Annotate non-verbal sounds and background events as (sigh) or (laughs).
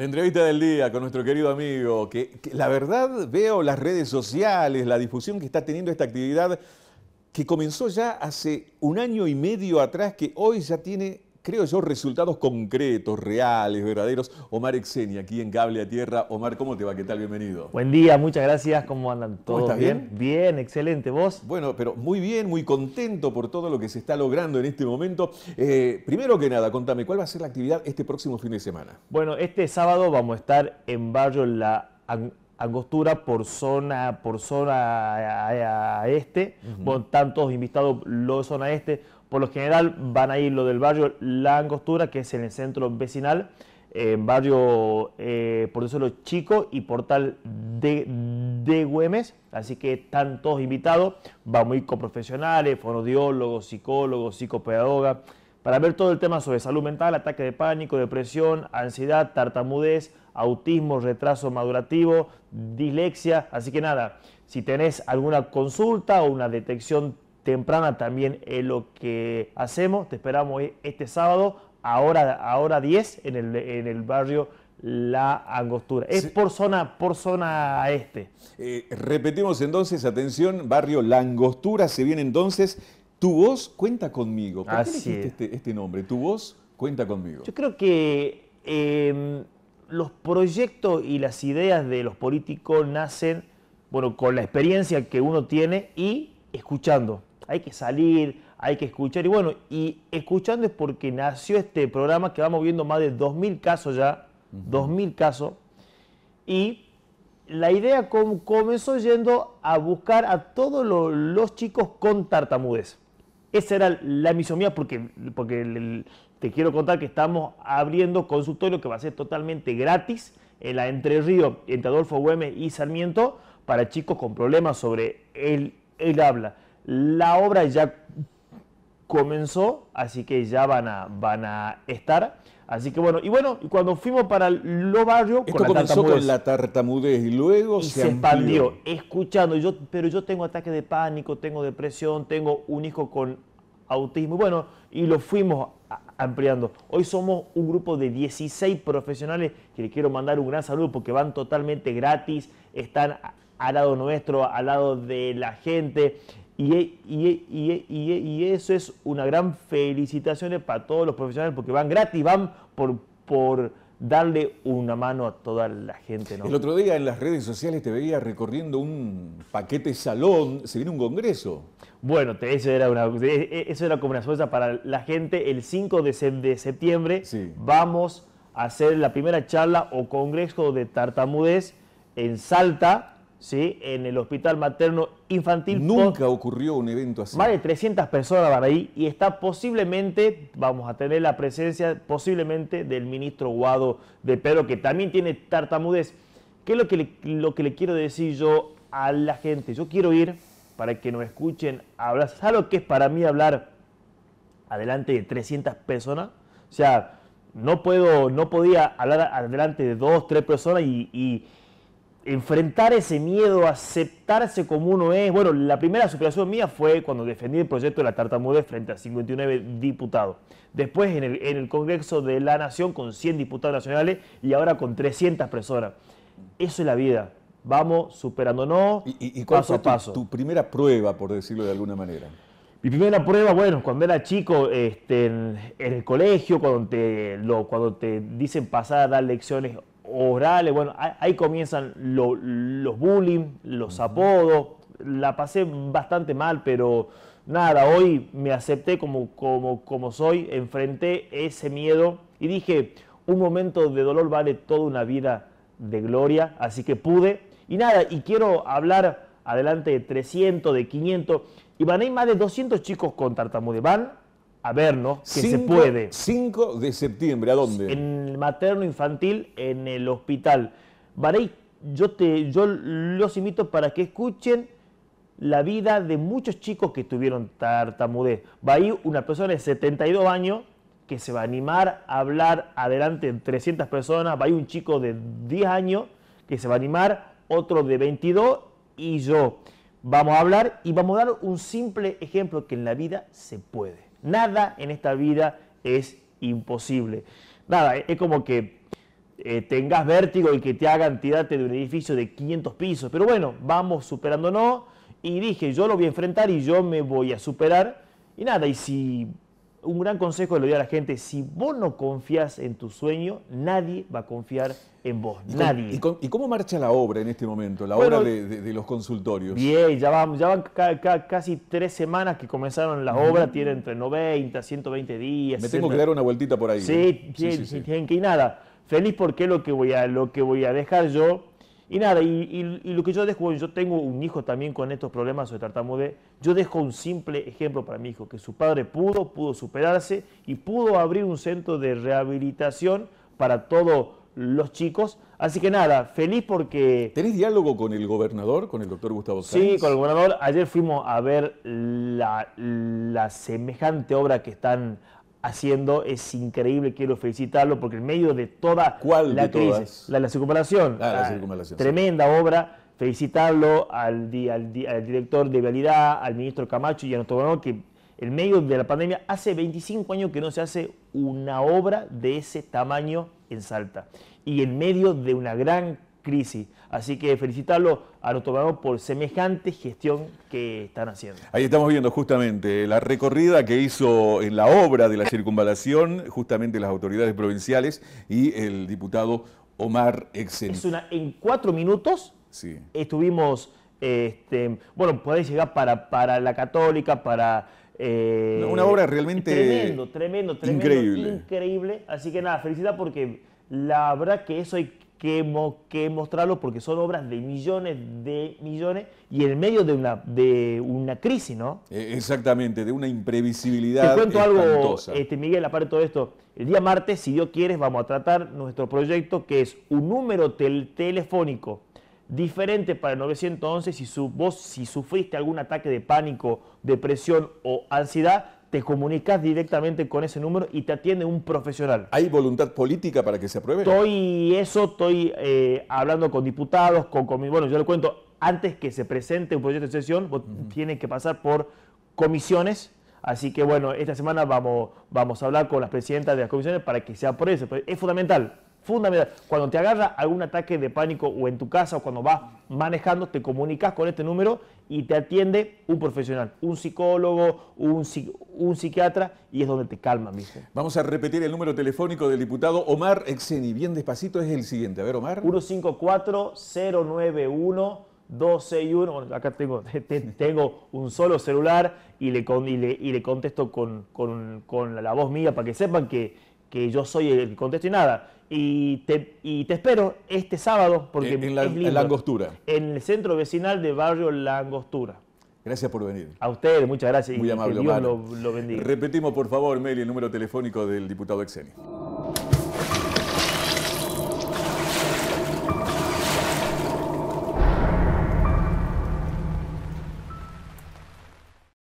La entrevista del día con nuestro querido amigo, que, la verdad veo las redes sociales, la difusión que está teniendo esta actividad, que comenzó ya hace un año y medio atrás, que hoy ya tiene creo yo, resultados concretos, reales, verdaderos. Omar Exeni, aquí en Cable a Tierra. Omar, ¿cómo te va? ¿Qué tal? Bienvenido. Buen día, muchas gracias. ¿Cómo andan todos? estás bien? bien? excelente. ¿Vos? Bueno, pero muy bien, muy contento por todo lo que se está logrando en este momento. Eh, primero que nada, contame, ¿cuál va a ser la actividad este próximo fin de semana? Bueno, este sábado vamos a estar en Barrio La angostura por zona, por zona eh, eh, este, con tantos invitados los zona este. Por lo general van a ir lo del barrio La Angostura, que es en el centro vecinal, eh, barrio por por los chico y portal de, de Güemes. Así que están todos invitados. Vamos a ir con profesionales, fonodiólogos, psicólogos, psicopedagogas para ver todo el tema sobre salud mental, ataque de pánico, depresión, ansiedad, tartamudez, autismo, retraso madurativo, dislexia. Así que nada, si tenés alguna consulta o una detección temprana también en lo que hacemos. Te esperamos este sábado a hora 10 en el, barrio la angostura. Es por zona, por zona este. Eh, repetimos entonces, atención, barrio La Angostura, se viene entonces tu voz cuenta conmigo. ¿Por qué este, este, nombre? Tu voz cuenta conmigo. Yo creo que em, los proyectos y las ideas de los políticos nacen, bueno, con la experiencia que uno tiene y escuchando. Hay que salir, hay que escuchar. Y bueno, y escuchando es porque nació este programa que vamos viendo más de 2.000 casos ya, 2.000 casos. Y la idea comenzó yendo a buscar a todos los chicos con tartamudez. Esa era la misión mía porque, porque te quiero contar que estamos abriendo consultorio que va a ser totalmente gratis en la Entre Río, entre Adolfo Güemes y Sarmiento, para chicos con problemas sobre el, el habla. La obra ya comenzó, así que ya van a, van a estar. Así que bueno, y bueno, cuando fuimos para los Barrio, Esto la comenzó tartamudez. con la tartamudez y luego y se, expandió. Escuchando, yo, pero yo tengo ataques de pánico, tengo depresión, tengo un hijo con autismo. bueno, y lo fuimos ampliando. Hoy somos un grupo de 16 profesionales que les quiero mandar un gran saludo porque van totalmente gratis, están al lado nuestro, al lado de la gente, e, e, e, y, eso es una gran felicitación para todos los profesionales porque van gratis, van por, por darle una mano a toda la gente. El otro día en las redes sociales te veía recorriendo un paquete salón, se viene un congreso. Bueno, eso, era eso era como una sorpresa para la gente. El 5 de, septiembre vamos a hacer la primera charla o congreso de tartamudez en Salta ¿sí? en el hospital materno infantil. Nunca ocurrió un evento así. Más de 300 personas van ahí y está posiblemente, vamos a tener la presencia posiblemente del ministro Guado de Pedro, que también tiene tartamudez. ¿Qué es lo que, le, lo que le quiero decir yo a la gente? Yo quiero ir para que nos escuchen hablar. ¿Sabes lo que es para mí hablar adelante de 300 personas? O sea, no puedo, no podía hablar adelante de dos, tres personas y enfrentar ese miedo, aceptarse como uno es. Bueno, la primera superación mía fue cuando defendí el proyecto de la tartamudez frente a 59 diputados. Después en el, Congreso de la Nación con 100 diputados nacionales y ahora con 300 personas. Eso es la vida. Vamos superándonos ¿Y, y paso tu, a paso. tu primera prueba, por decirlo de alguna manera? Mi primera prueba, bueno, cuando era chico, este, en, el colegio, cuando te, cuando te dicen pasar a dar lecciones orales, bueno, ahí comienzan los bullying, los apodos, la pasé bastante mal, pero nada, hoy me acepté como, como, como soy, enfrenté ese miedo y dije, un momento de dolor vale toda una vida de gloria, así que pude. Y nada, y quiero hablar adelante de 300, de 500, y van a ir más de 200 chicos con tartamudez, van a vernos, que se puede. 5 de septiembre, ¿a dónde? En el materno infantil, en el hospital. Varey, yo, te, yo los invito para que escuchen la vida de muchos chicos que tuvieron tartamudez. Va a ir una persona de 72 años que se va a animar a hablar adelante en 300 personas, va a ir un chico de 10 años que se va a animar, otro de 22 y yo. Vamos a hablar y vamos a dar un simple ejemplo que en la vida se puede. Nada en esta vida es imposible. Nada, es como que eh, tengas vértigo y que te hagan tirarte de un edificio de 500 pisos. Pero bueno, vamos superándonos. Y dije, yo lo voy a enfrentar y yo me voy a superar. Y nada, y si un gran consejo le doy a la gente, si vos no confías en tu sueño, nadie va a confiar en vos, nadie. y, cómo marcha la obra en este momento, la obra de, los consultorios? Bien, ya van, ya van casi tres semanas que comenzaron la obra, tiene entre 90, 120 días. Me tengo que dar una vueltita por ahí. Sí, ¿eh? sí, que nada. Feliz porque lo que voy a, lo que voy a dejar yo y nada, y, lo que yo dejo, yo tengo un hijo también con estos problemas de tartamude, yo dejo un simple ejemplo para mi hijo, que su padre pudo, pudo superarse y pudo abrir un centro de rehabilitación para todos los chicos. Así que nada, feliz porque... ¿Tenés diálogo con el gobernador, con el doctor Gustavo Sáenz? Sí, con el gobernador. Ayer fuimos a ver la semejante obra que están haciendo es increíble, quiero felicitarlo porque en medio de toda la crisis, La, circunvalación, ah, tremenda obra, felicitarlo al, director de Vialidad, al ministro Camacho y a nuestro gobernador que en medio de la pandemia hace 25 años que no se hace una obra de ese tamaño en Salta y en medio de una gran Así que felicitarlo a los tomadores por semejante gestión que están haciendo. Ahí estamos viendo justamente la recorrida que hizo en la obra de la circunvalación, justamente las autoridades provinciales y el diputado Omar Excel. en cuatro minutos sí. estuvimos, este, bueno, podés llegar para, para la católica, para... Eh, una obra realmente... Tremendo, tremendo, tremendo. Increíble. Así que nada, felicidad porque la verdad que eso hay que, mostrarlo porque son obras de millones de millones y en medio de una, de una crisis, ¿no? E, exactamente, de una imprevisibilidad. Te cuento algo, este, Miguel, aparte de todo esto. El día martes, si Dios quieres, vamos a tratar nuestro proyecto que es un número telefónico diferente para el 911 si su, vos si sufriste algún ataque de pánico, depresión o ansiedad te comunicas directamente con ese número y te atiende un profesional. ¿Hay voluntad política para que se apruebe? Estoy eso, estoy eh, hablando con diputados, con, con, bueno, yo le cuento, antes que se presente un proyecto de sesión, tienes tiene que pasar por comisiones. Así que bueno, esta semana vamos, vamos a hablar con las presidentas de las comisiones para que se apruebe. Es fundamental fundamental. Cuando te agarra algún ataque de pánico o en tu casa o cuando vas manejando, te comunicas con este número y te atiende un profesional, un psicólogo, un, psiquiatra y es donde te calman, mijo. Vamos a repetir el número telefónico del diputado Omar Exeni, bien despacito, es el siguiente. A ver, Omar. 154-091. 261, bueno, acá tengo, (laughs) tengo un solo celular y le, y le contesto con, con la voz mía para que sepan que que yo soy el que contesto y nada. Y te, espero este sábado porque en, la, en En el centro vecinal de barrio Langostura Gracias por venir. A ustedes, muchas gracias. Muy y amable, lo, bendiga. Repetimos, por favor, Meli, el número telefónico del diputado Exeni.